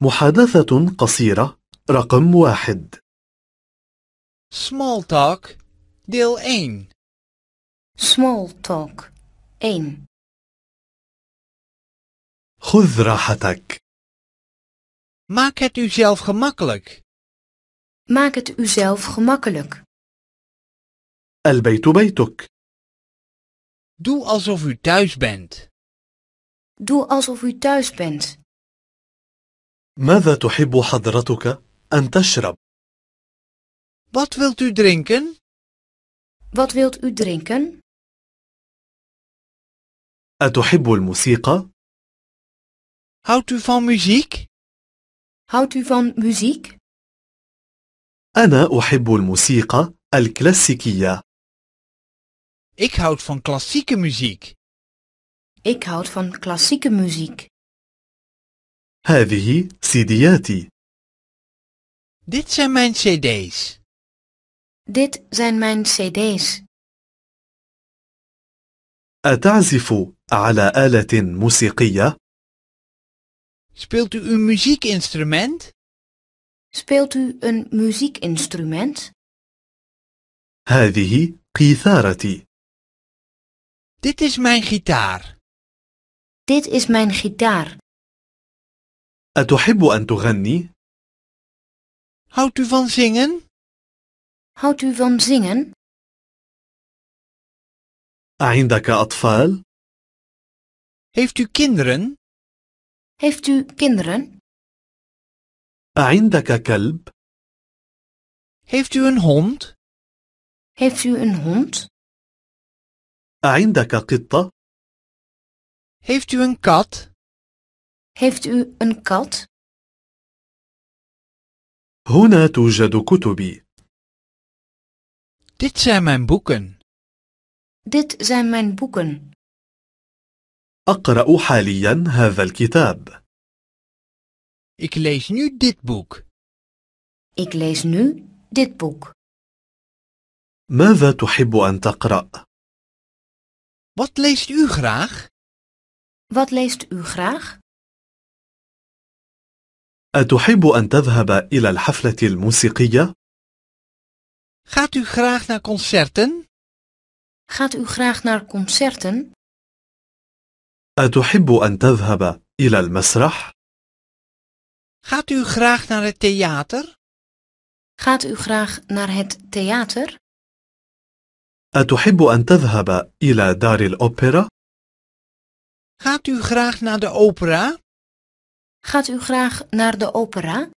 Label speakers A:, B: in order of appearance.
A: محادثة قصيرة رقم واحد Small talk deel 1 Small talk 1 خذ راحتك Maak het uzelf gemakkelijk. Maak het uzelf zelf gemakkelijk. البيت بيتك Doe alsof u thuis bent. Doe alsof u thuis bent. ماذا تحب حضرتك أن تشرب؟ Wat wilt u drinken? Wat wilt u drinken? أتحب الموسيقى؟ Houdt u van muziek? Houdt u van muziek? أنا أحب الموسيقى الكلاسيكية. Ik houd van klassieke muziek. Ik houd van klassieke muziek. هذه سيدياتي. Dit zijn mijn cd's. Dit zijn mijn cd's. أتعزف على آلة موسيقية؟ Speelt u een muziekinstrument? Speelt u een muziekinstrument? هذه قيثارتي. Dit is mijn gitaar. Dit is mijn gitaar. أتحب أن تغني؟ Houdt u van zingen? Houdt u van zingen? عندك أطفال؟ Heeft u kinderen? Heeft u kinderen? عندك كلب؟ Heeft u een hond? Heeft u een hond? عندك قطة؟ Heeft u een kat? Heeft u een kat? هنا توجد كتبي. Dit zijn mijn boeken. Dit zijn mijn boeken. أقرأ حاليا هذا الكتاب. Ik lees nu dit boek. Ik lees nu dit boek. ماذا تحب أن تقرأ؟ Wat leest u graag? Wat leest u graag? أتحب أن تذهب إلى الحفلة الموسيقية؟ Gaat u graag naar concerten? Gaat u graag naar concerten? أتحب أن تذهب إلى المسرح؟ Gaat u graag naar het theater? Gaat u graag naar het theater? أتحب أن تذهب إلى دار الأوبرا؟ Gaat u graag naar de opera? Gaat u graag naar de opera?